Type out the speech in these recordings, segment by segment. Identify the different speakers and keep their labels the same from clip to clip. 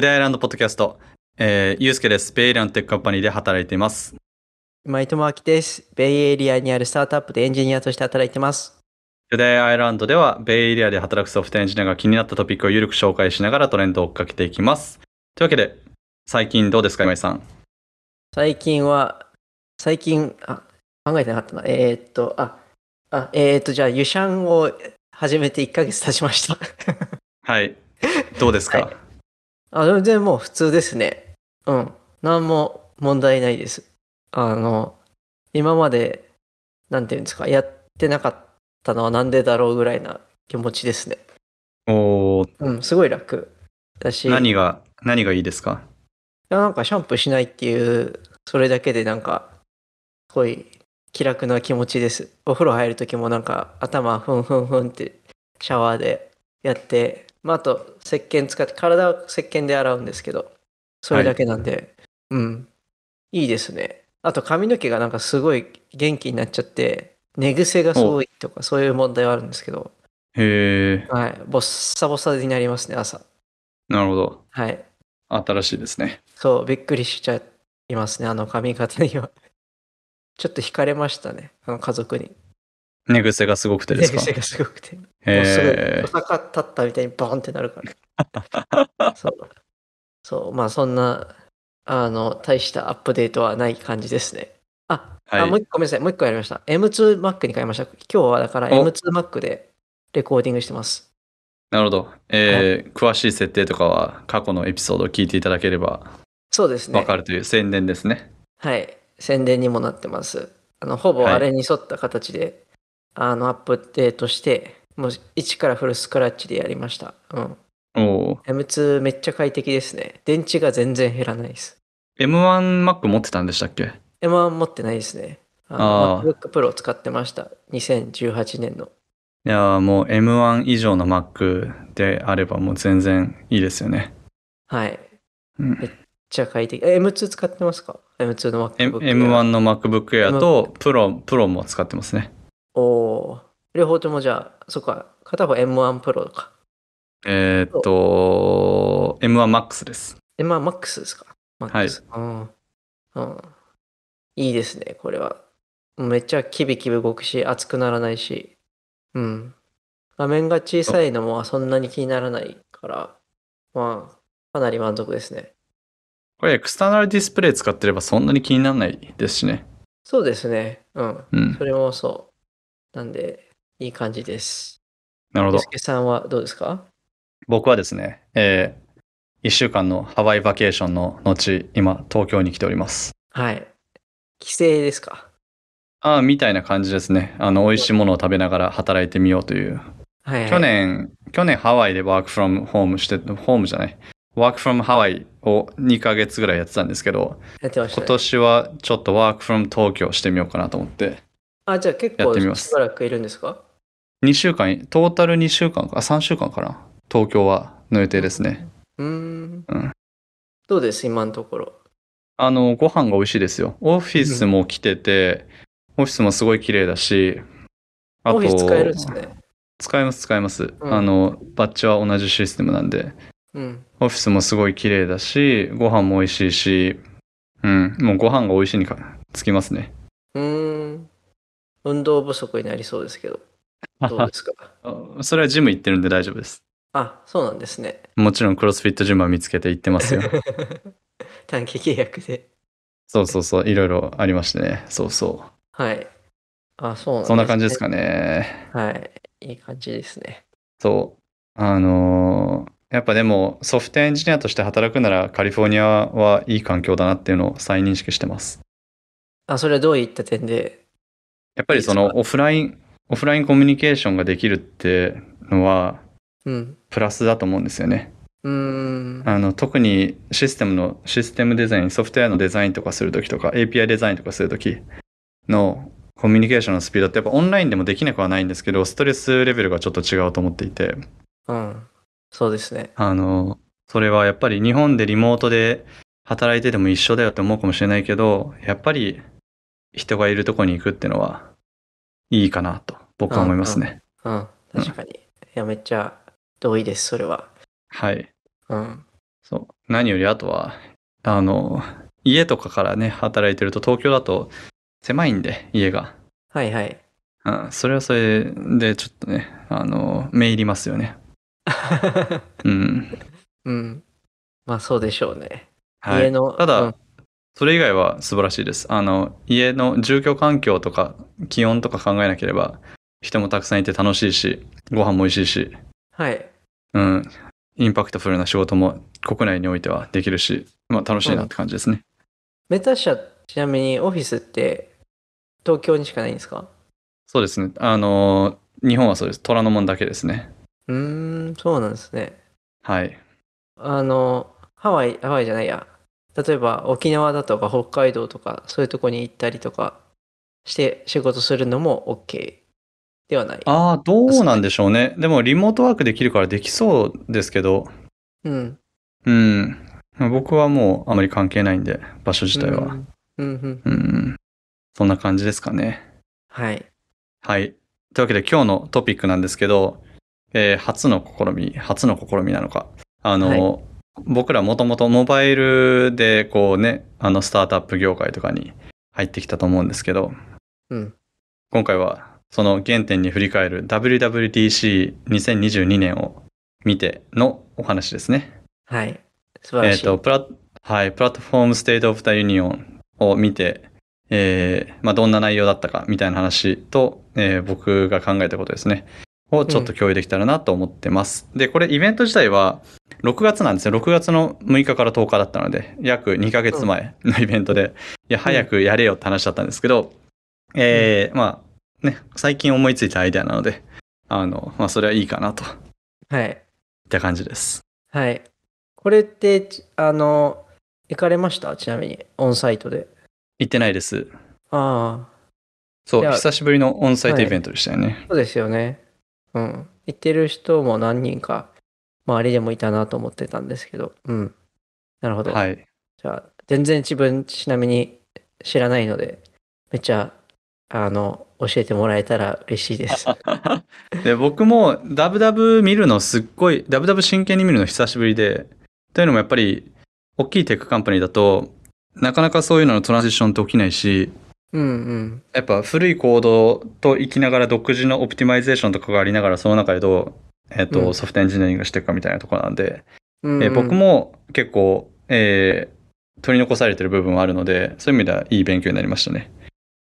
Speaker 1: デイアイランドポッドキャスト、えー、ゆうすけです。ベイエリアのテックカンパニーで働いています。
Speaker 2: 今井智明です。ベイエリアにあるスタートアップでエンジニアとして働いてます。
Speaker 1: トゥデイアイランドでは、ベイエリアで働くソフトエンジニアが気になったトピックを緩く紹介しながらトレンドを追っかけていきます。というわけで、最近どうですか、今井さん。
Speaker 2: 最近は、最近、あ、考えてなかったな。えー、っと、あ、あ、えー、っと、じゃあ、ユシャンを始めて1ヶ月経ちました。
Speaker 1: はい。どうですか、はい
Speaker 2: あ、全然もう普通ですね。うん。何も問題ないです。あの、今まで、なんていうんですか、やってなかったのはなんでだろうぐらいな気持ちですね。おー。うん、すごい楽だし。何
Speaker 1: が、何がいいですか
Speaker 2: いや、なんかシャンプーしないっていう、それだけでなんか、すごい気楽な気持ちです。お風呂入るときもなんか頭ふんふんふんってシャワーでやってまあ、あと、石鹸使って、体は石鹸で洗うんですけど、それだけなんで、はい、うん。いいですね。あと、髪の毛がなんかすごい元気になっちゃって、寝癖がすごいとか、そういう問題はあるんですけど。
Speaker 1: へえ。
Speaker 2: はい。ボッサボサになりますね、朝。な
Speaker 1: るほど。はい。新しいですね。
Speaker 2: そう、びっくりしちゃいますね、あの髪型には。ちょっと惹かれましたね、あの家族に。
Speaker 1: 寝癖がすごくてですか寝癖がすごくて。もうすぐ、お
Speaker 2: 坂立ったみたいにバーンってなるから。そう。そう、まあそんな、あの、大したアップデートはない感じですね。あ、はい、あもう一個ごめんなさい、もう一個やりました。M2Mac に変えました。今日はだから M2Mac でレコーディングしてます。
Speaker 1: なるほど。えー、詳しい設定とかは過去のエピソードを聞いていただければ、
Speaker 2: そうですね。わか
Speaker 1: るという宣伝ですね。
Speaker 2: はい。宣伝にもなってます。あの、ほぼあれに沿った形であのアップデートして、もう一からフルスクラッチでやりました。うん。M2 めっちゃ快適ですね。電池が全然減らないです。
Speaker 1: M1Mac 持ってたんでしたっけ
Speaker 2: ?M1 持ってないですね。
Speaker 1: MacBook
Speaker 2: Pro 使ってました。2018年の。
Speaker 1: いやもう M1 以上の Mac であればもう全然いいですよね。
Speaker 2: はい。うん、めっちゃ快適。M2 使ってますか ?M2 の
Speaker 1: MacBook Air。M1 の MacBook Air と Pro, Pro も使ってますね。
Speaker 2: おお。両方ともじゃあ、そっか、片方 M1 プロとか。
Speaker 1: えー、っと、M1MAX
Speaker 2: です。M1MAX ですか ?MAX。はい、うん。いいですね、これは。めっちゃキビキビ動くし、熱くならないし。うん。画面が小さいのもそんなに気にならないから、まあ、かなり満足ですね。
Speaker 1: これエクスターナルディスプレイ使ってればそんなに気にならないですしね。
Speaker 2: そうですね。うん。うん、それもそう。なんで、いい感じです。なるほど。さんはどうですか
Speaker 1: 僕はですね、えー、1週間のハワイバケーションの後、今、東京に来ております。
Speaker 2: はい。帰省ですか
Speaker 1: ああ、みたいな感じですね。あの、美味しいものを食べながら働いてみようという。はい、はい、去年、去年ハワイでワークフロムホームして、ホームじゃない。ワークフロムハワイを2ヶ月ぐらいやってたんですけど、
Speaker 2: ね、今年
Speaker 1: はちょっとワークフロム東京してみようかなと思って。
Speaker 2: あ、じゃあ結構しばらくいるんですか
Speaker 1: 2週間、トータル2週間か、あ、3週間かな。東京はの予定ですね。。うん。うん
Speaker 2: どうです今のところ。
Speaker 1: あの、ご飯が美味しいですよ。オフィスも来てて、オフィスもすごい綺麗だし、あオフィス使えるんですね。使えます、使えます。うんあの、バッジは同じシステムなんで、うん。オフィスもすごい綺麗だし、ご飯も美味しいし、うん、もうご飯が美味しいにかつきますね。
Speaker 2: うん。運動不足になりそうですけど、どうですか
Speaker 1: それはジム行ってるんで大丈夫です。
Speaker 2: あ、そうなんですね。
Speaker 1: もちろんクロスフィットジムは見つけて行ってますよ。
Speaker 2: 短期契約で。
Speaker 1: そうそうそう、いろいろありましてね。そうそう。
Speaker 2: はい。あ、そうなん、ね、そんな感じですかね。はい。いい感じですね。
Speaker 1: そう。あのー、やっぱでもソフトエンジニアとして働くならカリフォルニアはいい環境だなっていうのを再認識してます。
Speaker 2: あ、それはどういった点で
Speaker 1: やっぱりそのオフライン、オフラインコミュニケーションができるってのは、プラスだと思うんですよね。
Speaker 2: うん、
Speaker 1: あの特にシステムのシステムデザインソフトウェアのデザインとかするときとか API デザインとかするときのコミュニケーションのスピードってやっぱオンラインでもできなくはないんですけどストレスレベルがちょっと違うと思っていて
Speaker 2: うんそうですね
Speaker 1: あのそれはやっぱり日本でリモートで働いてても一緒だよって思うかもしれないけどやっぱり人がいるとこに行くってのはいいかなと僕は思いますね。
Speaker 2: うん、うんうん、確かに。いや、めっちゃ同意です、それは。はい。うん。そ
Speaker 1: う。何よりあとは、あの、家とかからね、働いてると東京だと狭いんで、家が。はいはい。うん、それはそれでちょっとね、あの、目入りますよね。
Speaker 2: うん。うん。まあそうでしょうね。
Speaker 1: はい、家の。ただ、うんそれ以外は素晴らしいです。あの、家の住居環境とか気温とか考えなければ、人もたくさんいて楽しいし、ご飯も美味しいし、はい。うん、インパクトフルな仕事も国内においてはできるし、まあ楽しいなって感じですね。
Speaker 2: メタ社、ちなみにオフィスって東京にしかないんですか
Speaker 1: そうですね。あの、日本はそうです。虎ノ門だけですね。
Speaker 2: うーん、そうなんですね。はい。あの、ハワイ、ハワイじゃないや。例えば沖縄だとか北海道とかそういうとこに行ったりとかして仕事するのも OK ではな
Speaker 1: いああどうなんでしょうねでもリモートワークできるからできそうですけどうんうん僕はもうあまり関係ないんで場所自体は、うんうんうん、そんな感じですかねはいはいというわけで今日のトピックなんですけど、えー、初の試み初の試みなのかあの、はい僕らもともとモバイルでこうね、あのスタートアップ業界とかに入ってきたと思うんですけど、うん、今回はその原点に振り返る WWDC2022 年を見てのお話ですね。
Speaker 2: はい。素晴らしい。えっ、ー、と、
Speaker 1: プラはい、プラットフォームステートオブザユニオンを見て、えー、まあ、どんな内容だったかみたいな話と、えー、僕が考えたことですね。をちょっと共有できたらなと思ってます。うん、で、これイベント自体は、6月なんですよ6月の6日から10日だったので約2ヶ月前のイベントで、うん、いや早くやれよって話だったんですけど、うん、えー、まあね最近思いついたアイデアなのであのまあそれはいいかなとはいって感じです
Speaker 2: はいこれってあの行かれましたちなみにオンサイトで
Speaker 1: 行ってないです
Speaker 2: ああそう久しぶりのオンサイトイベントでしたよね、はい、そうですよねうん行ってる人も何人か周りでもいたなと思ってたんですけど、うん。なるほど。はい。じゃあ、全然自分、ちなみに知らないので、めっちゃ、あの、教えてもらえたら嬉しいです。で、僕
Speaker 1: も、ダブダブ見るのすっごい、ダブダブ真剣に見るの久しぶりで、というのもやっぱり、大きいテックカンパニーだと、なかなかそういうののトランジションって起きないし、
Speaker 2: うんうん、
Speaker 1: やっぱ古いコードと生きながら独自のオプティマイゼーションとかがありながらその中でどえっ、ー、と、うん、ソフトエンジニアリングしていくかみたいなところなんで、うんえー、僕も結構、えー、取り残されてる部分はあるので、そういう意味ではいい勉強になりましたね。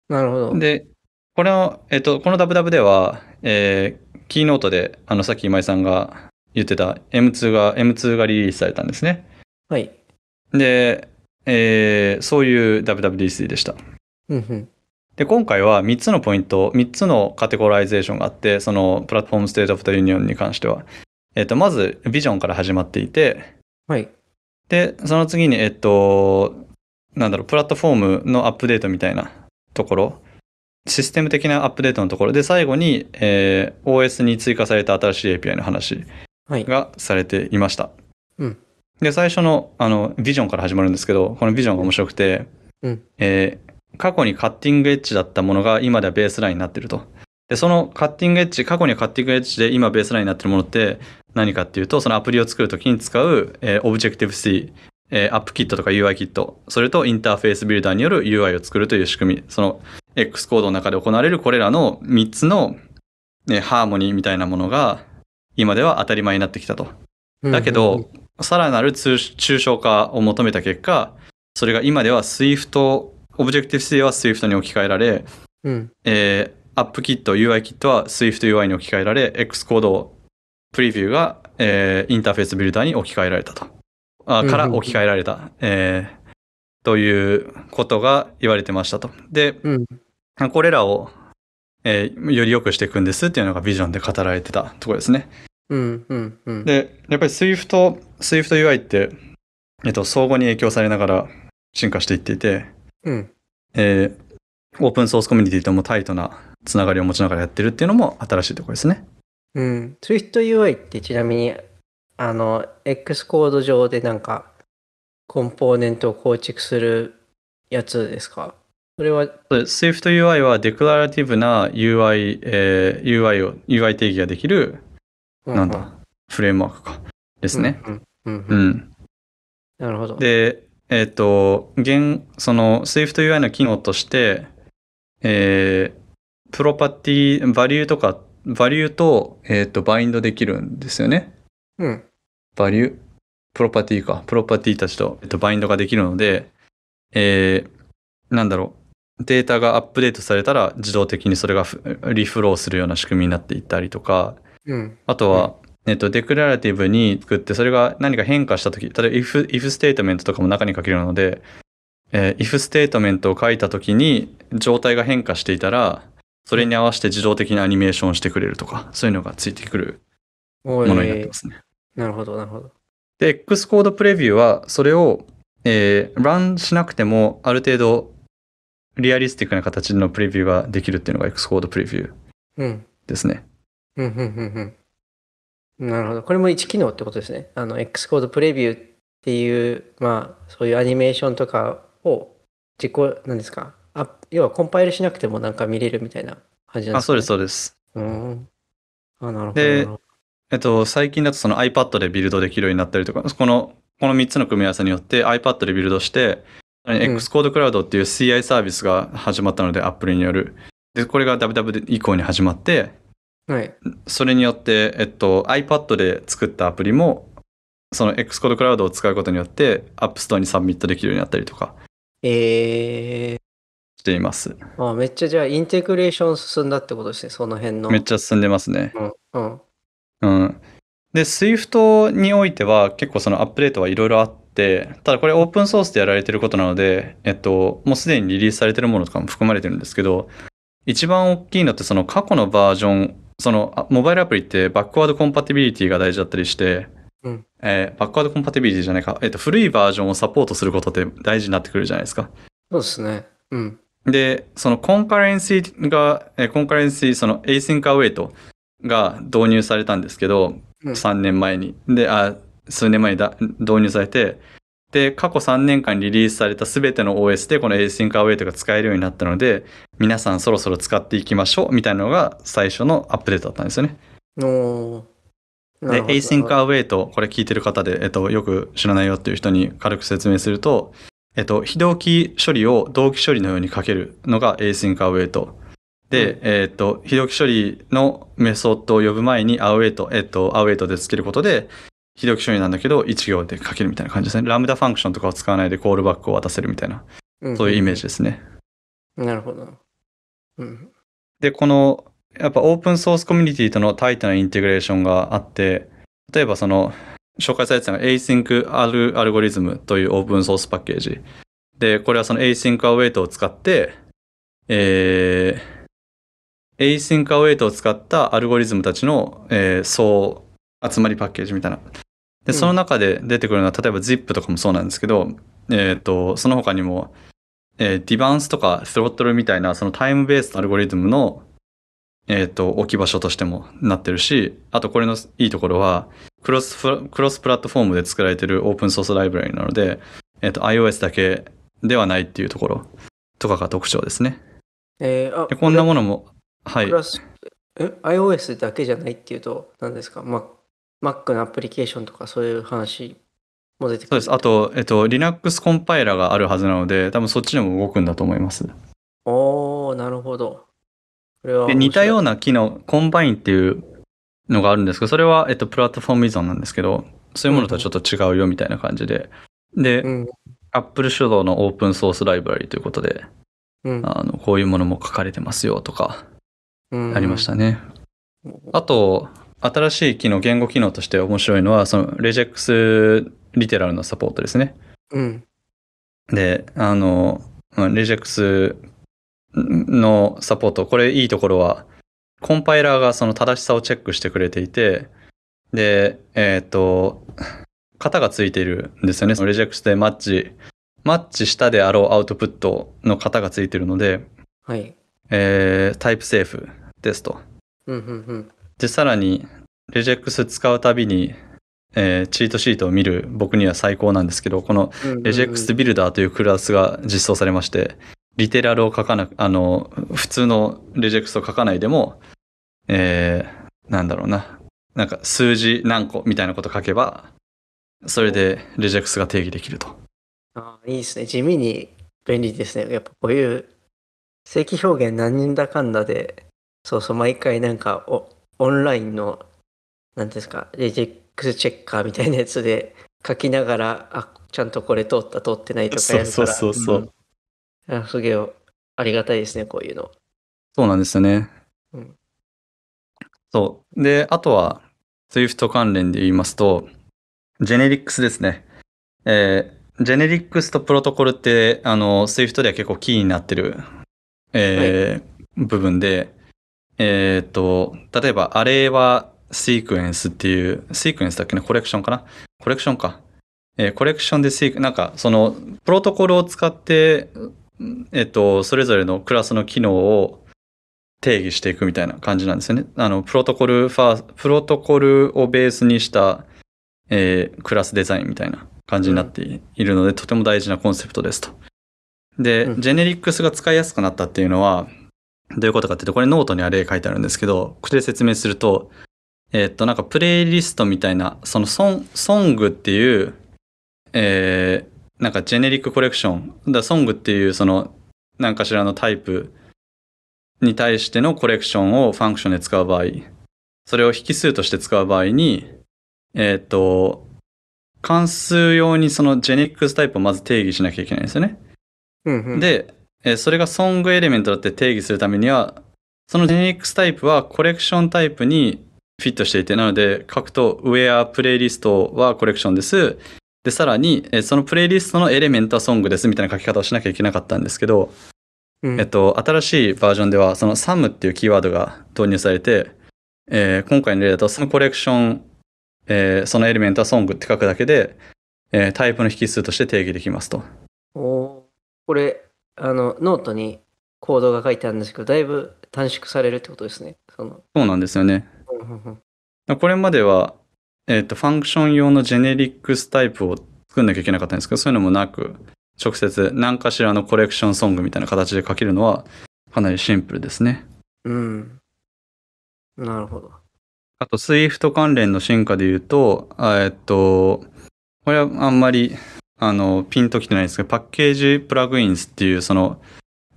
Speaker 1: なるほど。で、これを、えっ、ー、と、この WW では、えー、キーノートで、あの、さっき今井さんが言ってた M2 が、M2 がリリースされたんですね。はい。で、えー、そういう WWDC でした。うんうん。で、今回は3つのポイント、3つのカテゴライゼーションがあって、そのプラットフォームステートオフザユニオンに関しては。えっ、と、まず、ビジョンから始まっていて、はい。で、その次に、えっ、と、なんだろう、プラットフォームのアップデートみたいなところ、システム的なアップデートのところで、最後に、えー、OS に追加された新しい API の話がされていました。はい、うん。で、最初の、あの、ビジョンから始まるんですけど、このビジョンが面白くて、うん、えー、過去にカッティングエッジだったものが今ではベースラインになってると。で、そのカッティングエッジ、過去にカッティングエッジで今ベースラインになっているものって何かっていうと、そのアプリを作るときに使う、えー、オブジェクティブ C、えー、アップキットとか UI キット、それとインターフェースビルダーによる UI を作るという仕組み、その X コードの中で行われるこれらの3つの、ね、ハーモニーみたいなものが今では当たり前になってきたと。だけど、さらなる抽象化を求めた結果、それが今では Swift オブジェクティブ C は Swift に置き換えられ、うんえー、AppKit、UIKit は SwiftUI に置き換えられ、Xcode プリビューが、えー、インターフェースビルダーに置き換えられたと。あから置き換えられた、うんえー、ということが言われてましたと。で、
Speaker 2: うん、
Speaker 1: これらを、えー、より良くしていくんですっていうのがビジョンで語られてたところですね。
Speaker 2: うんうんうん、
Speaker 1: で、やっぱり Swift、SwiftUI って、えっと、相互に影響されながら進化していっていて、うん。えー、オープンソースコミュニティともタイトなつながりを持ちながらやってるっていうのも新しいところですね。
Speaker 2: うん。SwiftUI ってちなみに、あの、X コード上でなんか、コンポーネントを構築するやつですかそれは
Speaker 1: SwiftUI はデクララティブな UI、えー、UI を、UI 定義ができる、うんうん、なんだ、フレームワークか。ですね。
Speaker 2: うん、、
Speaker 1: なるほど。で、えっ、ー、と、現、その SwiftUI の機能として、えー、プロパティ、バリューとか、バリューと、えっ、ー、と、バインドできるんですよね。うん。バリュー、プロパティか、プロパティたちと、えっ、ー、と、バインドができるので、えー、なんだろう。データがアップデートされたら自動的にそれがリフローするような仕組みになっていったりとか、うん、あとは、えっと、デクララティブに作って、それが何か変化したとき、例えば if, if ステートメントとかも中に書けるので、えー、if ステートメントを書いたときに状態が変化していたら、それに合わせて自動的にアニメーションしてくれるとか、そういうのがついてくる
Speaker 2: ものになってますね。なるほど、なるほど。
Speaker 1: で、X コードプレビューは、それを、えー、ラしなくても、ある程度、リアリスティックな形のプレビューができるっていうのが X コードプレビューですね。
Speaker 2: うん。うん、うん、うん、うん。なるほど。これも1機能ってことですね。あの、Xcode プレビューっていう、まあ、そういうアニメーションとかを実行、なんですか。あ要はコンパイルしなくてもなんか見れるみたいな感じなんですか、ね、あ、そう
Speaker 1: です、そうです。
Speaker 2: うん。あ、なるほ
Speaker 1: ど。で、えっと、最近だとその iPad でビルドできるようになったりとか、この、この3つの組み合わせによって iPad でビルドして、うん、Xcode Cloud っていう CI サービスが始まったので、Apple による。で、これが WW 以降に始まって、はい、それによって、えっと、iPad で作ったアプリもその Xcode Cloud を使うことによって App Store にサミットできるようになったりとか
Speaker 2: えー、していますあめっちゃじゃあインテグレーション進んだってことですねその辺のめっち
Speaker 1: ゃ進んでますね
Speaker 2: うん、うん
Speaker 1: うん、で Swift においては結構そのアップデートはいろいろあってただこれオープンソースでやられてることなので、えっと、もうすでにリリースされてるものとかも含まれてるんですけど一番大きいのってその過去のバージョンそのモバイルアプリってバックワードコンパティビリティが大事だったりして、うんえー、バックワードコンパティビリティじゃないか、えーと、古いバージョンをサポートすることって大事になってくるじゃないですか。
Speaker 2: そうですね。うん、
Speaker 1: で、そのコンカレンシーが、えー、コンカレンシー、そのエイシンカウェイトが導入されたんですけど、うん、3年前に。で、あ、数年前に導入されて、で、過去3年間リリースされた全ての OS でこの Async Await が使えるようになったので、皆さんそろそろ使っていきましょうみたいなのが最初のアップデートだったんですよね。
Speaker 2: おで、Async
Speaker 1: Await、これ聞いてる方で、えっと、よく知らないよっていう人に軽く説明すると、えっと、非同期処理を同期処理のようにかけるのが Async Await。で、うん、えっと、非同期処理のメソッドを呼ぶ前に Await、えっと、Await でつけることで、非読処理なんだけど、1行で書けるみたいな感じですね。ラムダファンクションとかを使わないでコールバックを渡せるみたいな、そういうイメージですね。
Speaker 2: うんなるほど。うん、
Speaker 1: で、この、やっぱオープンソースコミュニティとのタイトなインテグレーションがあって、例えばその、紹介されてたのが Async a ルゴリ g o r i t h m というオープンソースパッケージ。で、これはその Async Await を使って、えー、Async Await を使ったアルゴリズムたちの、えー、総集まりパッケージみたいなでその中で出てくるのは、例えば ZIP とかもそうなんですけど、えっ、ー、と、その他にも、えー、ディバンスとかスロットルみたいな、そのタイムベースのアルゴリズムの、えっ、ー、と、置き場所としてもなってるし、あとこれのいいところは、クロスクロスプラットフォームで作られてるオープンソースライブラリなので、えっ、ー、と、iOS だけではないっていうところとかが特徴ですね。
Speaker 2: えー、こんな
Speaker 1: ものも、はい。
Speaker 2: え、iOS だけじゃないっていうと、何ですか、Mac のアプリケーションとかそういう話も出
Speaker 1: てくるそうです。あと、えっと、Linux コンパイラーがあるはずなので、多分そっちでも動くんだと思います。
Speaker 2: おー、なるほど。これは似た
Speaker 1: ような機能、コンバインっていうのがあるんですけど、それは、えっと、プラットフォーム依存なんですけど、そういうものとはちょっと違うよみたいな感じで。うん、で、うん、Apple 主導のオープンソースライブラリということで、うん、あのこういうものも書かれてますよとか、ありましたね。あと、新しい機能、言語機能として面白いのは、その、レジェクスリテラルのサポートですね。うん。で、あの、レジェクスのサポート、これいいところは、コンパイラーがその正しさをチェックしてくれていて、で、えっ、ー、と、型がついているんですよね。そのレジェクスでマッチ、マッチしたであろうアウトプットの型がついているので、はい。えー、タイプセーフですと。
Speaker 2: うんうんうん。
Speaker 1: で、さらに、レジェックス使うたびに、えー、チートシートを見る僕には最高なんですけど、このレジェックスビルダーというクラスが実装されまして、リテラルを書かなく、あの、普通のレジェクスを書かないでも、えー、なんだろうな。なんか数字何個みたいなこと書けば、それでレジェクスが定義できると。
Speaker 2: ああ、いいですね。地味に便利ですね。やっぱこういう正規表現何人だかんだで、そうそう、毎回なんか、お、オンラインの、なんですか、レジックスチェッカーみたいなやつで書きながら、あ、ちゃんとこれ通った通ってないとかやるから。そうそうそう、うん、あすげえ、ありがたいですね、こういうの。
Speaker 1: そうなんですよね。うん、そう。で、あとは、Swift 関連で言いますと、ジェネリックスですね。えー、ジェネリックスとプロトコルって、あの、Swift では結構キーになってる、えーはい、部分で、えー、と、例えば、アレはシークエンスっていう、シークエンスだっけな、コレクションかなコレクションか。えー、コレクションでシーク、なんか、その、プロトコルを使って、えっ、ー、と、それぞれのクラスの機能を定義していくみたいな感じなんですよね。あの、プロトコルファープロトコルをベースにした、えー、クラスデザインみたいな感じになっているので、うん、とても大事なコンセプトですと。で、ジェネリックスが使いやすくなったっていうのは、どういうことかっていうと、これノートには例書いてあるんですけど、ここで説明すると、えー、っと、なんかプレイリストみたいな、そのソン、ソングっていう、えー、なんかジェネリックコレクション、だソングっていうその、なんかしらのタイプに対してのコレクションをファンクションで使う場合、それを引数として使う場合に、えー、っと、関数用にそのジェネリックスタイプをまず定義しなきゃいけないんですよね。
Speaker 2: うんうん、で、
Speaker 1: えー、それがソングエレメントだって定義するためには、そのジェネリックスタイプはコレクションタイプにフィットしていて、なので書くと、ウェア、プレイリストはコレクションです。で、さらに、えー、そのプレイリストのエレメントはソングですみたいな書き方をしなきゃいけなかったんですけど、うん、えっと、新しいバージョンでは、そのサムっていうキーワードが導入されて、えー、今回の例だと、そのコレクション、えー、そのエレメントはソングって書くだけで、えー、タイプの引数として定義できますと。
Speaker 2: おこれ、あの、ノートにコードが書いてあるんですけど、だいぶ短縮されるってことですね。その
Speaker 1: そうなんですよね。これまでは、えっ、ー、と、ファンクション用のジェネリックスタイプを作んなきゃいけなかったんですけど、そういうのもなく、直接何かしらのコレクションソングみたいな形で書けるのは、かなりシンプルですね。
Speaker 2: うん。なるほど。
Speaker 1: あと、Swift 関連の進化で言うと、えっと、これはあんまりあの、ピンときてないんですけど、パッケージプラグインズっていう、その、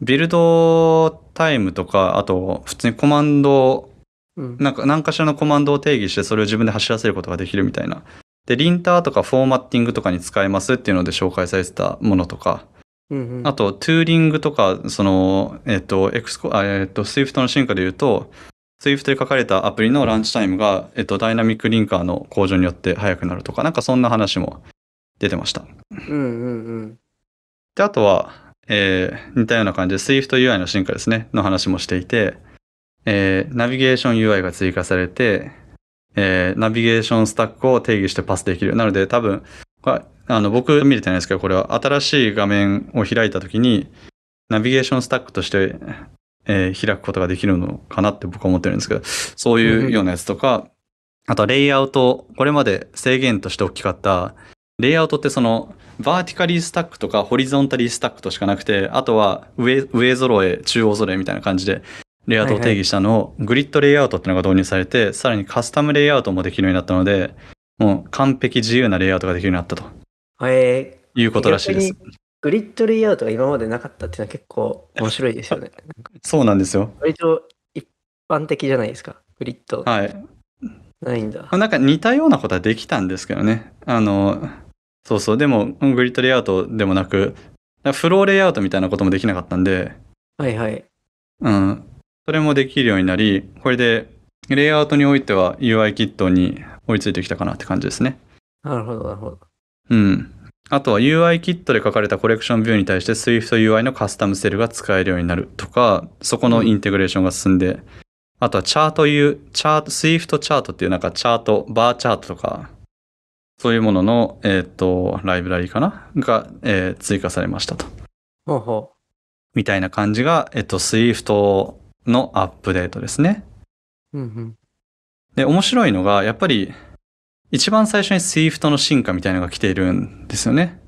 Speaker 1: ビルドタイムとか、あと、普通にコマンド、なんか、何かしらのコマンドを定義して、それを自分で走らせることができるみたいな。で、リンターとかフォーマッティングとかに使えますっていうので紹介されてたものとか、あと、トゥーリングとか、その、えっ、と、エクスコ、えっ、と、Swift の進化で言うと、Swift で書かれたアプリのランチタイムが、えっ、と、ダイナミックリンカーの向上によって早くなるとか、なんかそんな話も出てました。
Speaker 2: うんうんうん。
Speaker 1: で、あとは、えー、似たような感じで SwiftUI の進化ですね、の話もしていて、えー、ナビゲーション UI が追加されて、えー、ナビゲーションスタックを定義してパスできる。なので多分、あの僕見れてないですけど、これは新しい画面を開いたときに、ナビゲーションスタックとして、えー、開くことができるのかなって僕は思ってるんですけど、そういうようなやつとか、あとはレイアウト、これまで制限として大きかった、レイアウトってそのバーティカリースタックとかホリゾンタリースタックとしかなくてあとは上上揃え中央揃えみたいな感じでレイアウトを定義したのを、グリッドレイアウトっていうのが導入されてさらにカスタムレイアウトもできるようになったのでもう完璧自由なレイアウトができるようになったと、えー、いうことらしいです。
Speaker 2: グリッドレイアウトが今までなかったっていうのは結構面白いですよね。
Speaker 1: そうなんですよ。
Speaker 2: 割と一般的じゃないですか、グリッド。はい。ないんだ。
Speaker 1: なんか似たようなことはできたんですけどね。あの、そうそう。でも、グリッドレイアウトでもなく、フローレイアウトみたいなこともできなかったんで。
Speaker 2: はいはい。うん。
Speaker 1: それもできるようになり、これで、レイアウトにおいては UI キットに追いついてきたかなって感じですね。
Speaker 2: なるほど、なるほど。
Speaker 1: うん。あとは UI キットで書かれたコレクションビューに対して SwiftUI のカスタムセルが使えるようになるとか、そこのインテグレーションが進んで、うんあとはチャートいうチャートスイフトチャートっていうなんかチャートバーチャートとかそういうものの、えーと、とライブラリかなが、えー、追加されましたと。ほうほうみたいな感じが、えっと、Swift のアップデートですね。うんうん、で、面白いのが、やっぱり、一番最初に Swift の進化みたいのが来ているんですよね。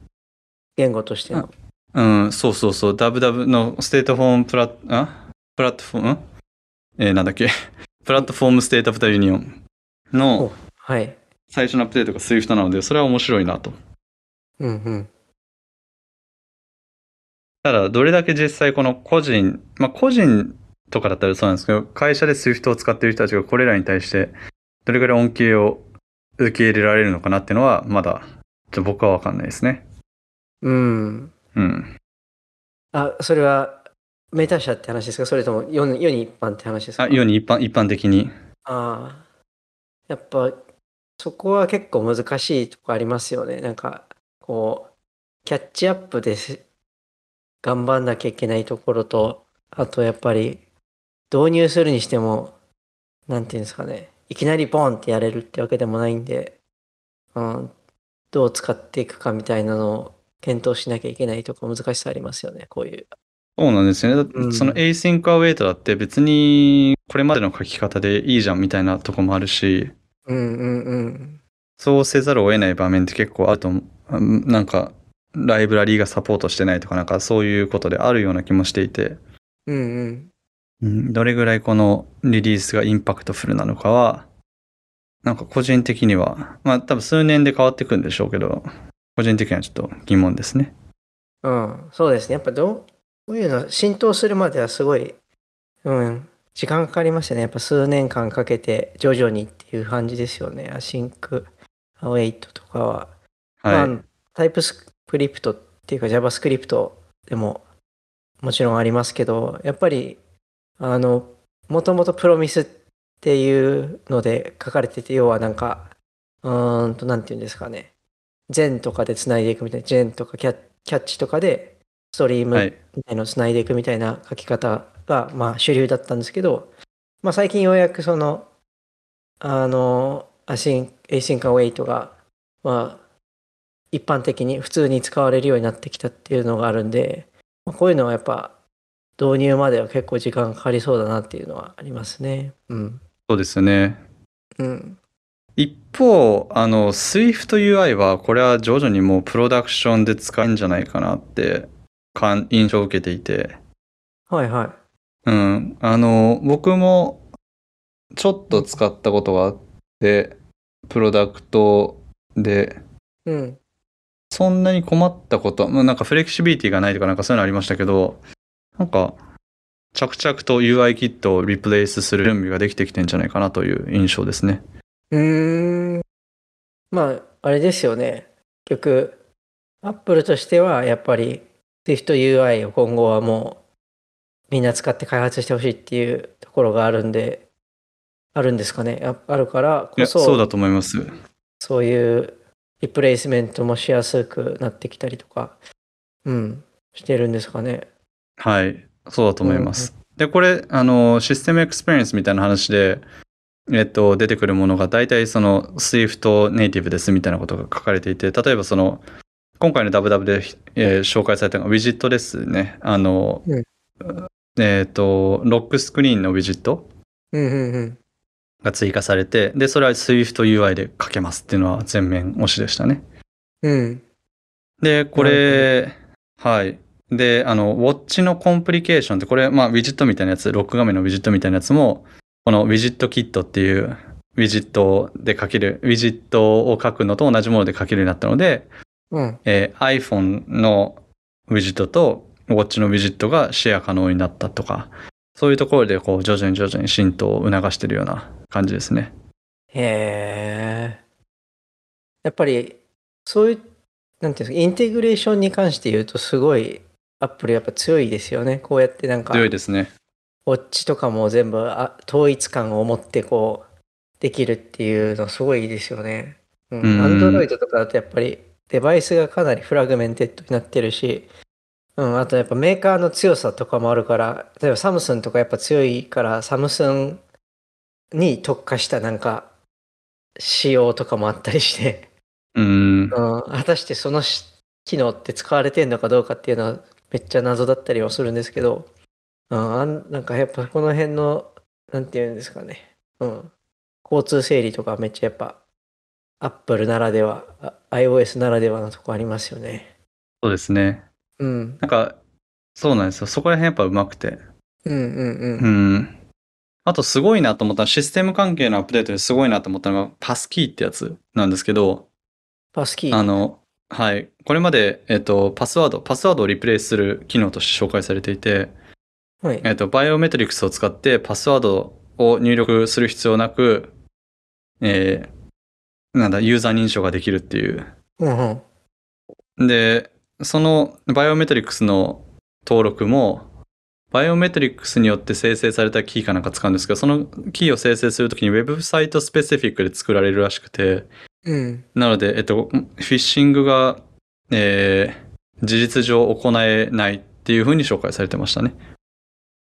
Speaker 2: 言語としての。
Speaker 1: うん、そうそうそう。WW のステートフォームプラあプラットフォームえー、なんだっけ、プラットフォームステータフタユニオン
Speaker 2: の最
Speaker 1: 初のアップデートが Swift なので、それは面白いなと。うんうん。ただ、どれだけ実際この個人、まあ個人とかだったらそうなんですけど、会社で Swift を使っている人たちがこれらに対して、どれくらい恩恵を受け入れられるのかなっていうのは、まだ、僕はわかんないですね。
Speaker 2: うん。うん。あ、それはメタ社って話ですかそれとも世世に一般って話ですかあ世
Speaker 1: に一般一般的に。
Speaker 2: ああ。やっぱそこは結構難しいとこありますよね。なんかこうキャッチアップで頑張んなきゃいけないところとあとやっぱり導入するにしても何て言うんですかねいきなりボンってやれるってわけでもないんで、うん、どう使っていくかみたいなのを検討しなきゃいけないとか難しさありますよねこういう
Speaker 1: そうなんですね。その Async Await だって別にこれまでの書き方でいいじゃんみたいなとこもあるし、そうせざるを得ない場面って結構あると、なんかライブラリーがサポートしてないとかなんかそういうことであるような気もしていて、どれぐらいこのリリースがインパクトフルなのかは、なんか個人的には、まあ多分数年で変わってくんでしょうけど、個人的にはちょっと疑問ですね。
Speaker 2: うん、そうですね。やっぱどこういうの浸透するまではすごい、うん、時間かかりましたね。やっぱ数年間かけて徐々にっていう感じですよね。アシンク、アウェイトとかは。はい、まあ、タイプスクリプトっていうか JavaScript でももちろんありますけど、やっぱり、あの、もともとプロミスっていうので書かれてて、要はなんか、うーんと、なんていうんですかね。ンとかでつないでいくみたいな、ジェンとかキャッチとかでストリームみたいのをつないでいくみたいな書き方が、まあ、主流だったんですけど、まあ、最近ようやくその、あの、アシン、エイシンカウェイトが、まあ、一般的に普通に使われるようになってきたっていうのがあるんで、まあ、こういうのはやっぱ導入までは結構時間かかりそうだなっていうのはありますね。うん。
Speaker 1: そうですね。うん。一方、あの、SwiftUI は、これは徐々にもうプロダクションで使えるんじゃないかなって印象を受けていて。はいはい。うん。あの、僕もちょっと使ったことがあって、プロダクトで、うん。そんなに困ったこと、まあ、なんかフレキシビリティがないとかなんかそういうのありましたけど、なんか、着々と UI キットをリプレイスする準備ができてきてんじゃないかなという印象ですね。
Speaker 2: うーん。まあ、あれですよね。結局、アップルとしてはやっぱりテキスト UI を今後はもうみんな使って開発してほしいっていうところがあるんで、あるんですかね。あるからこそ、そうだと思います。そういうリプレイスメントもしやすくなってきたりとか、うん、してるんですかね。
Speaker 1: はい、そうだと思います。うん、で、これ、あの、システムエクスペリエンスみたいな話で、えっと、出てくるものが大体その Swift ネイティブですみたいなことが書かれていて、例えばその今回の WW で、えー、紹介されたのがウィジットですね。あの、うん、えっ、ー、と、ロックスクリーンのウィジットが追加されて、で、それは SwiftUI で書けますっていうのは全面推しでしたね。うん。で、これ、はい。で、あの、ウォッチのコンプリケーションって、これ、まあ、ウィジットみたいなやつ、ロック画面のウィジットみたいなやつも、このウィジットキットっていうウィジットで書ける、ウィジットを書くのと同じもので書けるようになったので、うん、えー、iPhone のウィジットとウォッチのウィジットがシェア可能になったとか、そういうところでこう徐々に徐々に浸透を促してるような感じですね。
Speaker 2: へえ。やっぱりそういう、なんていうんですか、インテグレーションに関して言うとすごいアップルやっぱ強いですよね。こうやってなんか。強いですね。ウォッチとかも全部あ統一感を持ってこうできるっていうのすごいいいですよね。うん。アンドロイドとかだとやっぱりデバイスがかなりフラグメンテッドになってるし、うん、あとやっぱメーカーの強さとかもあるから、例えばサムスンとかやっぱ強いから、サムスンに特化したなんか仕様とかもあったりして、うん、うん、果たしてその機能って使われてんのかどうかっていうのはめっちゃ謎だったりはするんですけど、うん、なんかやっぱこの辺の、なんていうんですかね、うん、交通整理とかめっちゃやっぱアップルならでは、iOS ならではのとこありますよね。
Speaker 1: そうですね。うん。なんか、そうなんですよ。そこら辺やっぱうまくて。
Speaker 2: うんうんうん。
Speaker 1: うん。あとすごいなと思ったシステム関係のアップデートですごいなと思ったのが、パスキーってやつなんですけど。パスキーあの、はい。これまで、えっと、パスワード、パスワードをリプレイする機能として紹介されていて、はい、えっと、バイオメトリクスを使ってパスワードを入力する必要なく、えー、なんだ、ユーザー認証ができるっていう。うんうん、で、そのバイオメトリックスの登録も、バイオメトリックスによって生成されたキーかなんか使うんですけど、そのキーを生成するときにウェブサイトスペシフィックで作られるらしくて、うん、なので、えっと、フィッシングが、えー、事実上行えないっていうふうに紹介されてましたね。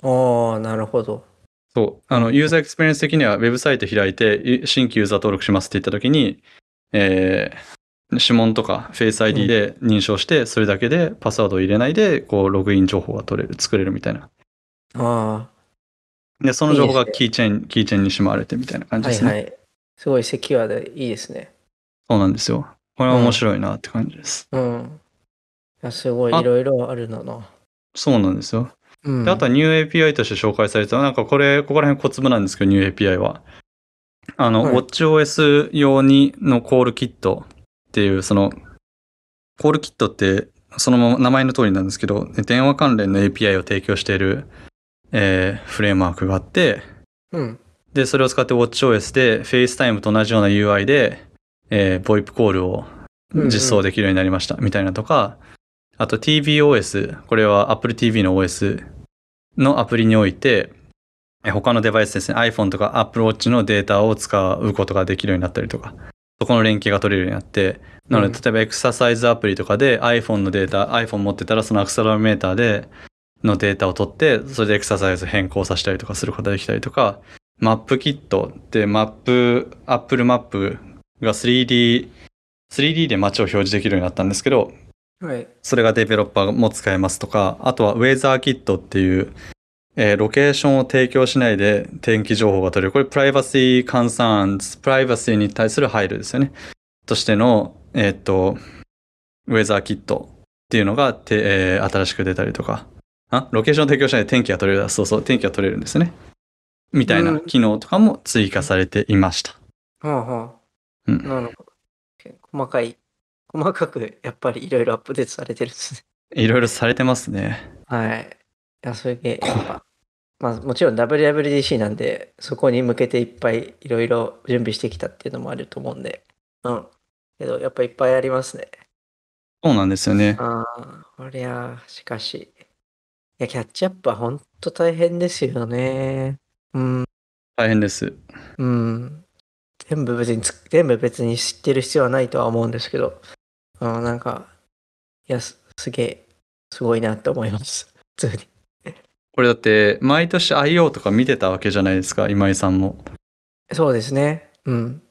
Speaker 2: ああ、なるほど。
Speaker 1: そう。あの、ユーザーエクスペリエンス的には、ウェブサイト開いて、新規ユーザー登録しますって言ったときに、えー、指紋とかフェイス ID で認証して、それだけでパスワードを入れないで、こう、ログイン情報が取れる、作れるみたいな。ああ。で、その情報がキーチェーン、いいね、キーチェーンにしまわれてみたいな感じですね。はいはい。
Speaker 2: すごいセキュアでいいですね。
Speaker 1: そうなんですよ。これは面白いなって感じで
Speaker 2: す。うん。うん、すごい、いろいろあるだな。
Speaker 1: そうなんですよ。であとはニュー a p i として紹介された、なんかこれ、ここら辺小粒なんですけど、ニュー a p i は。あの、はい、WatchOS 用にのコールキットっていう、その、コールキットって、その名前の通りなんですけど、電話関連の API を提供している、えー、フレームワークがあって、うん、で、それを使って WatchOS で FaceTime と同じような UI で、えー、VoIP コールを実装できるようになりました、みたいなとか、あと TVOS、これは Apple TV の OS のアプリにおいて、他のデバイスですね、iPhone とか Apple Watch のデータを使うことができるようになったりとか、そこの連携が取れるようになって、なので、例えばエクササイズアプリとかで iPhone のデータ、iPhone 持ってたらそのアクセラメーターでのデータを取って、それでエクササイズ変更させたりとかすることができたりとか、マップキットってマップ、Apple マップが 3D、3D で街を表示できるようになったんですけど、はい、それがデベロッパーも使えますとか、あとはウェザーキットっていう、えー、ロケーションを提供しないで天気情報が取れる。これプライバシーカンサーンズ、プライバシーに対する配慮ですよね。としての、えー、っと、ウェザーキットっていうのが、えー、新しく出たりとか。あロケーションを提供しないで天気が取れる。そうそう、天気が取れるんですね。みたいな機能とかも追加されていました。
Speaker 2: うん、はあはあ。うん、なるほど。細かい細かくやっぱりいろいろアップデートされてるんですね。
Speaker 1: いろいろされてますね。
Speaker 2: はい。いや、それで、やっぱ、まあもちろん WWDC なんで、そこに向けていっぱいいろいろ準備してきたっていうのもあると思うんで、うん。けど、やっぱいっぱいありますね。
Speaker 1: そうなんですよね。
Speaker 2: ああ、こりゃ、しかし。いや、キャッチアップは本当大変ですよね。
Speaker 1: うん。大変です。
Speaker 2: うん。全部別に、全部別に知ってる必要はないとは思うんですけど、あなんか、いや、すげえ、すごいなって思います。普通に。
Speaker 1: これだって、毎年 IO とか見てたわけじゃないですか、今井さんも。
Speaker 2: そうですね。うん。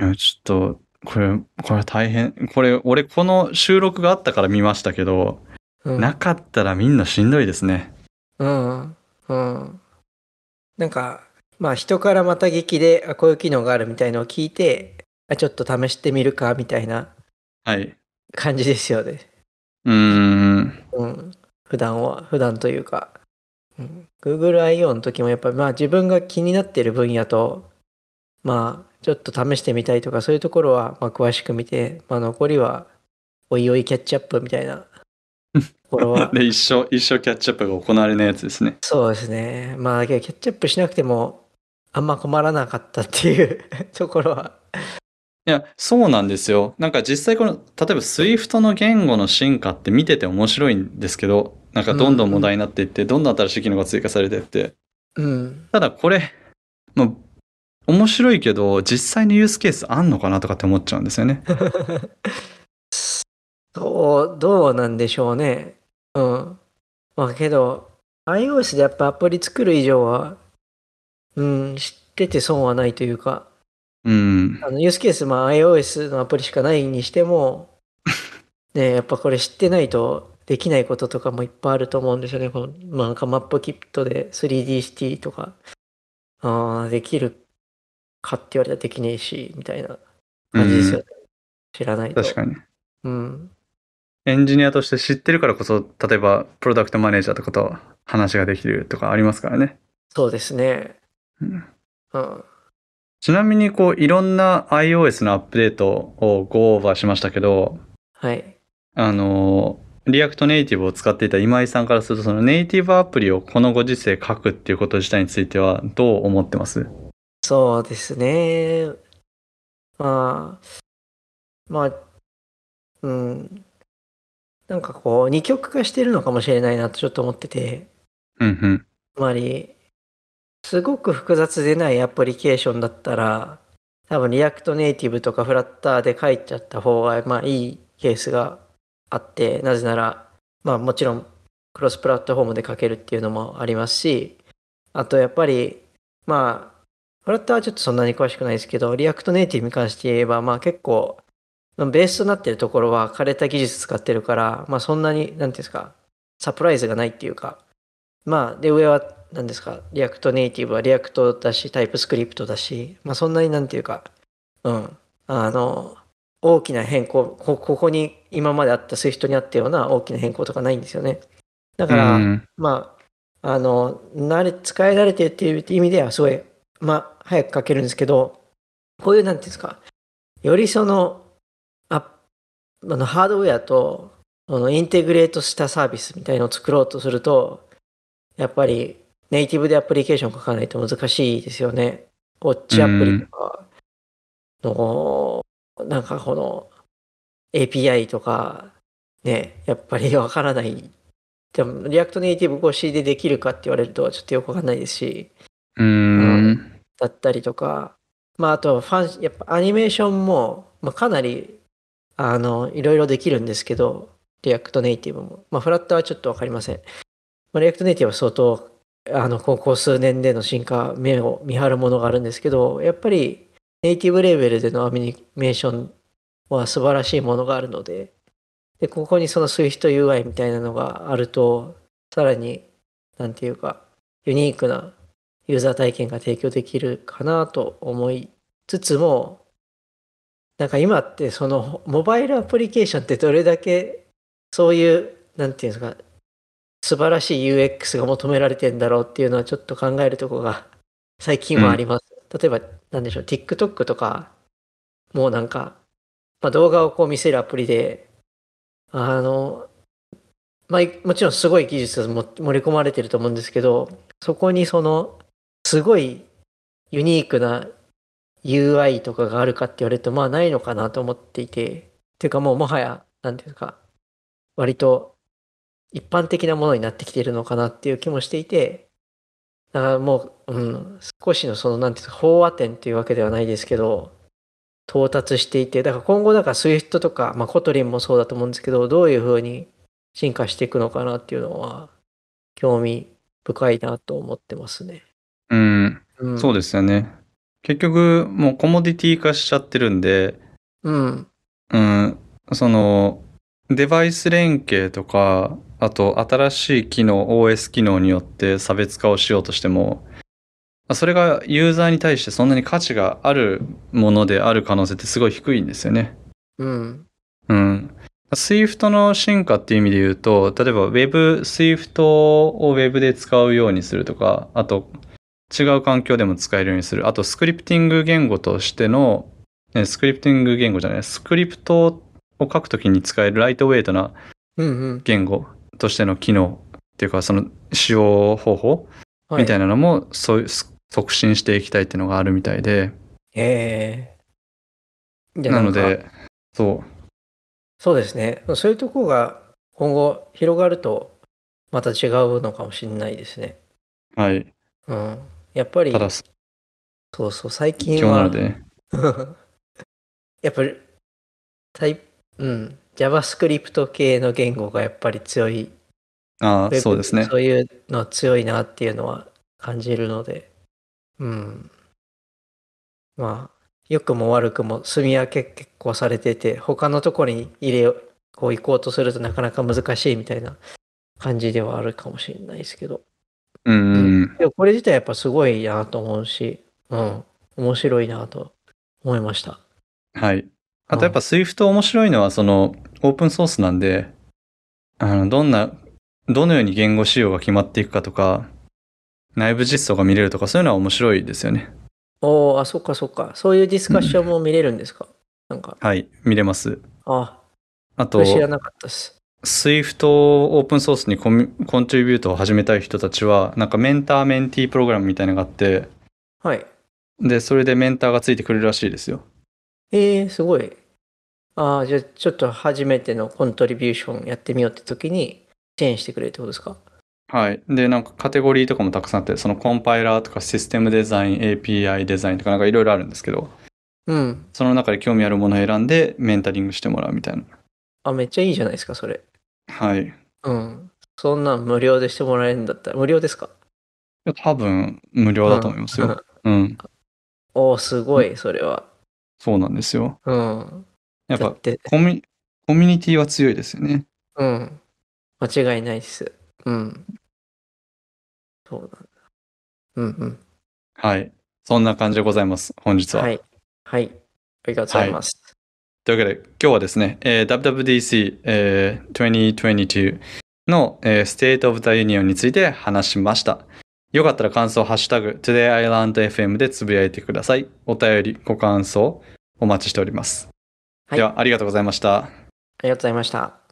Speaker 1: いや、ちょっと、これ、これ大変。これ、俺、この収録があったから見ましたけど、うん、なかったらみんなしんどいですね。
Speaker 2: うん。うん。なんか、まあ、人からまた劇で、あ、こういう機能があるみたいのを聞いて、あ、ちょっと試してみるか、みたいなはい。感じですよね。
Speaker 1: うん。
Speaker 2: うん。普段は、普段というか。うん、Google I.O. の時もやっぱりまあ自分が気になってる分野と、まあちょっと試してみたいとかそういうところはまあ詳しく見て、まあ残りはおいおいキャッチアップみたいな
Speaker 1: これはで一生一生キャッチアップが行われないやつですね
Speaker 2: そうですねまあキャッチアップしなくてもあんま困らなかったっていう ところは
Speaker 1: いや、そうなんですよ。なんか実際この、例えば Swift の言語の進化って見てて面白いんですけど、なんかどんどん問題になっていって、どんどん新しい機能が追加されていって。うん。ただこれ、まあ、面白いけど、実際にユースケースあんのかなとかって思っちゃうんですよね。
Speaker 2: そう、どうなんでしょうね。うん。まあけど、iOS でやっぱアプリ作る以上は、うん、知ってて損はないというか、うん。あの、ユースケース、まあ iOS のアプリしかないにしても、ね、やっぱこれ知ってないとできないこととかもいっぱいあると思うんですよね。このまあ、なんかマップキットで 3D シティとか、あできるかって言われたらできねえし、みたいな感じですよね。知らないと。確かに。うん。
Speaker 1: エンジニアとして知ってるからこそ、例えばプロダクトマネージャーとかと話ができるとかありますから
Speaker 2: ね。そうですね。うん。うん、ちなみにこう
Speaker 1: いろんな iOS のアップデートをごオーバーしましたけど、はい。あの、リアクトネイティブを使っていた今井さんからすると、そのネイティブアプリをこのご時世書くっていうこと自体についてはどう思ってます
Speaker 2: そうですね。まあ、まあ、うん。なんかこう、二極化してるのかもしれないなとちょっと思ってて。うんうん。つまり、すごく複雑でないアプリケーションだったら、多分リアクトネイティブとかフラッターで書いちゃった方が、まあいいケースがあって、なぜなら、まあもちろんクロスプラットフォームで書けるっていうのもありますし、あとやっぱり、まあ、フラッターはちょっとそんなに詳しくないですけど、リアクトネイティブに関して言えば、まあ結構、ベースとなってるところは枯れた技術使ってるから、まあそんなに、なんていうんですか、サプライズがないっていうか、まあ、で、上は何ですか、リアクトネイティブはリアクトだし、タイプスクリプトだし、まあ、そんなになんていうか、うん、あの、大きな変更、ここに今まであった SWIFT にあったような大きな変更とかないんですよね。だから、うん、まあ、あの、慣れ、使い慣れてっていう意味ではすごい、まあ、早く書けるんですけど、こういう、何ていうんですか、よりその、ああのハードウェアと、そのインテグレートしたサービスみたいのを作ろうとすると、やっぱりネイティブでアプリケーション書かないと難しいですよね。ウォッチアプリとかの、なんかこの API とか、ね、やっぱりわからない。でも、リアクトネイティブ越しでできるかって言われると、ちょっとよくわかんないですし。うん。だったりとか、まあ、あとファン、やっぱアニメーションも、まあ、かなり、あの、いろいろできるんですけど、リアクトネイティブも。まあ、フラットはちょっとわかりません。まあ、リアクトネイティブは相当あの、ここ数年での進化、目を見張るものがあるんですけど、やっぱりネイティブレーベルでのアニメーションは素晴らしいものがあるので、で、ここにその SwiftUI みたいなのがあると、さらに、なんていうか、ユニークなユーザー体験が提供できるかなと思いつつも、なんか今ってそのモバイルアプリケーションってどれだけそういう、なんていうんですか、素晴らしい UX が求められてんだろうっていうのはちょっと考えるとこが最近はあります。うん、例えば、なんでしょう、TikTok とか、もうなんか、まあ、動画をこう見せるアプリで、あの、まあ、もちろんすごい技術が盛り込まれてると思うんですけど、そこにその、すごいユニークな UI とかがあるかって言われると、まあないのかなと思っていて、っていうかもうもはや、なんていうか、割と一般的なものになってきているのかなっていう気もしていて、だからもう、うん、少しのその、なんていうか、飽和点というわけではないですけど、到達していて、だから今後、だから SWIFT とか、まあ、コトリンもそうだと思うんですけど、どういうふうに進化していくのかなっていうのは、興味深いなと思ってますね。
Speaker 1: うん、うん、そうですよね。結局、もうコモディティ化しちゃってるんで、うん。うん、その、デバイス連携とか、あと新しい機能 OS 機能によって差別化をしようとしてもそれがユーザーに対してそんなに価値があるものである可能性ってすごい低いんですよね。うん。うん。Swift の進化っていう意味で言うと、例えば Web、Swift を Web で使うようにするとか、あと違う環境でも使えるようにする。あとスクリプティング言語としての、スクリプティング言語じゃない、スクリプトを書くときに使えるライトウェイトな
Speaker 2: 言
Speaker 1: 語としての機能っていうか、その使用方法みたいなのも、い促進していきたいっていうのがあるみたいで。
Speaker 2: へえー。なので、そう。そうですね。そういうとこが今後広がると、また違うのかもしれないですね。はい。うん。やっぱり、ただ、そうそう、最近は。今日なので。やっぱり、タイ、うん。JavaScript 系の言語がやっぱり強い。ああ、そうですね。そういうの強いなっていうのは感じるので、うん。まあ、良くも悪くも住み分け結構されてて、他のところに入れこう行こうとするとなかなか難しいみたいな感じではあるかもしれないですけど。うん、うん。でもこれ自体やっぱすごいなと思うし、うん。面白いなと思いました。
Speaker 1: はい。あとやっぱ Swift 面白いのはそのオープンソースなんで、あの、どんな、どのように言語仕様が決まっていくかとか、内部実装が見れるとかそういうのは面白いですよね。
Speaker 2: おあ、そっかそっか。そういうディスカッションも見れるんですか、うん、
Speaker 1: なんか。はい、見れます。ああと、知らなかったです。Swift をオープンソースにココントリビュートを始めたい人たちは、なんかメンターメンティープログラムみたいなのがあって、はい。で、それでメンターがついてくれるらしいですよ。
Speaker 2: えー、すごい。ああ、じゃあちょっと初めてのコントリビューションやってみようって時に支援してくれるってことですか
Speaker 1: はい。で、なんかカテゴリーとかもたくさんあって、そのコンパイラーとかシステムデザイン、API デザインとかなんかいろいろあるんですけど、うん。その中で興味あるものを選んでメンタリングしてもらうみたいな。
Speaker 2: あ、めっちゃいいじゃないですか、それ。はい。うん。そんなん無料でしてもらえるんだったら、無料ですか多分
Speaker 1: 無料だと思いますよ。うん。うんうん、
Speaker 2: おお、すごい、それは。
Speaker 1: そうなんですよ。
Speaker 2: うん。やっぱコミコミュニティは強いですよね。うん。間違いないです。うん。そうなんだ。うんうん。
Speaker 1: はい。そんな感じでございます。本日は。はい。
Speaker 2: はい。ありがとうございます。
Speaker 1: はい、というわけで、今日はですね、えー、WWDC、えー、2022の、えー、State of the Union について話しました。よかったら感想、ハッシュタグ、todayislandfm でつぶやいてください。お便り、ご感想、
Speaker 2: お待ちしております。はい、では、ありがとうございました。ありがとうございました。